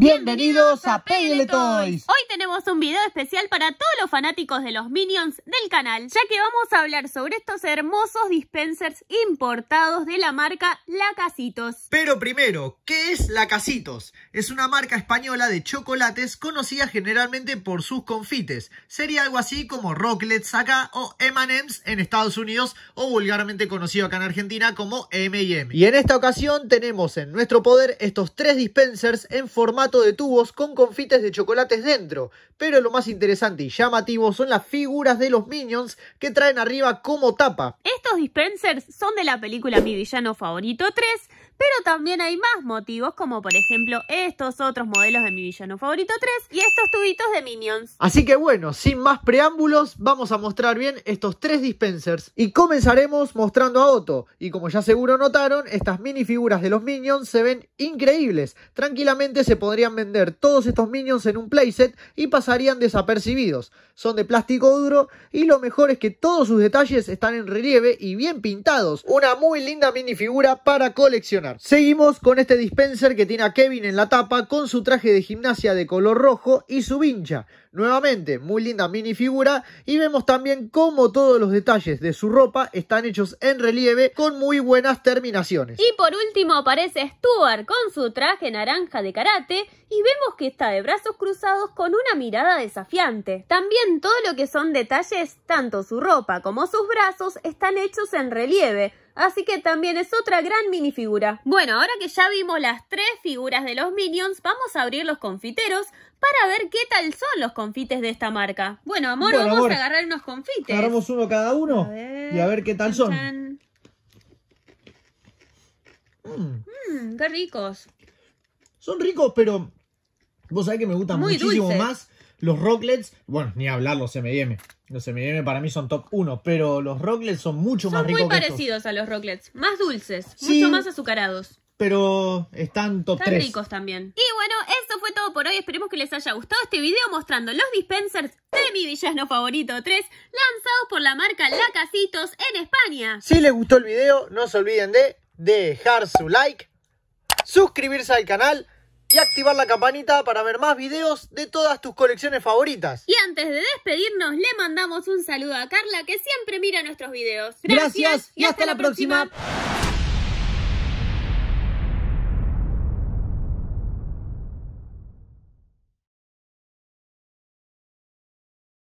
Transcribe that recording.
Bienvenidos a Pele Toys. Hoy tenemos un video especial para todos los fanáticos de los Minions del canal, ya que vamos a hablar sobre estos hermosos dispensers importados de la marca Lacasitos. Pero primero, ¿qué es Lacasitos? Es una marca española de chocolates conocida generalmente por sus confites. Sería algo así como Rocklets acá o M&M's en Estados Unidos o vulgarmente conocido acá en Argentina como M&M. Y en esta ocasión tenemos en nuestro poder estos tres dispensers en formato de tubos con confites de chocolates dentro. Pero lo más interesante y llamativo son las figuras de los Minions que traen arriba como tapa. Estos dispensers son de la película Mi Villano Favorito 3 pero también hay más motivos, como por ejemplo estos otros modelos de mi villano favorito 3 y estos tubitos de Minions. Así que bueno, sin más preámbulos, vamos a mostrar bien estos tres dispensers. Y comenzaremos mostrando a Otto. Y como ya seguro notaron, estas minifiguras de los Minions se ven increíbles. Tranquilamente se podrían vender todos estos Minions en un playset y pasarían desapercibidos. Son de plástico duro y lo mejor es que todos sus detalles están en relieve y bien pintados. Una muy linda minifigura para coleccionar. Seguimos con este dispenser que tiene a Kevin en la tapa con su traje de gimnasia de color rojo y su vincha. Nuevamente, muy linda minifigura y vemos también cómo todos los detalles de su ropa están hechos en relieve con muy buenas terminaciones. Y por último aparece Stuart con su traje naranja de karate y vemos que está de brazos cruzados con una mirada desafiante. También todo lo que son detalles, tanto su ropa como sus brazos, están hechos en relieve, Así que también es otra gran minifigura. Bueno, ahora que ya vimos las tres figuras de los Minions, vamos a abrir los confiteros para ver qué tal son los confites de esta marca. Bueno, amor, vamos a agarrar unos confites. Agarramos uno cada uno y a ver qué tal son. Mm. Mm, qué ricos. Son ricos, pero vos sabés que me gustan muchísimo más los rocklets. Bueno, ni hablar los M&M. Los MDM para mí son top 1, pero los rocklets son mucho más ricos. Son muy parecidos a los rocklets, más dulces, mucho más azucarados. Pero están top 3. Están ricos también. Y bueno, es por hoy. Esperemos que les haya gustado este video mostrando los dispensers de mi villano favorito 3 lanzados por la marca Lacasitos en España. Si les gustó el video, no se olviden de dejar su like, suscribirse al canal y activar la campanita para ver más videos de todas tus colecciones favoritas. Y antes de despedirnos, le mandamos un saludo a Carla que siempre mira nuestros videos. Gracias, y, hasta, la próxima.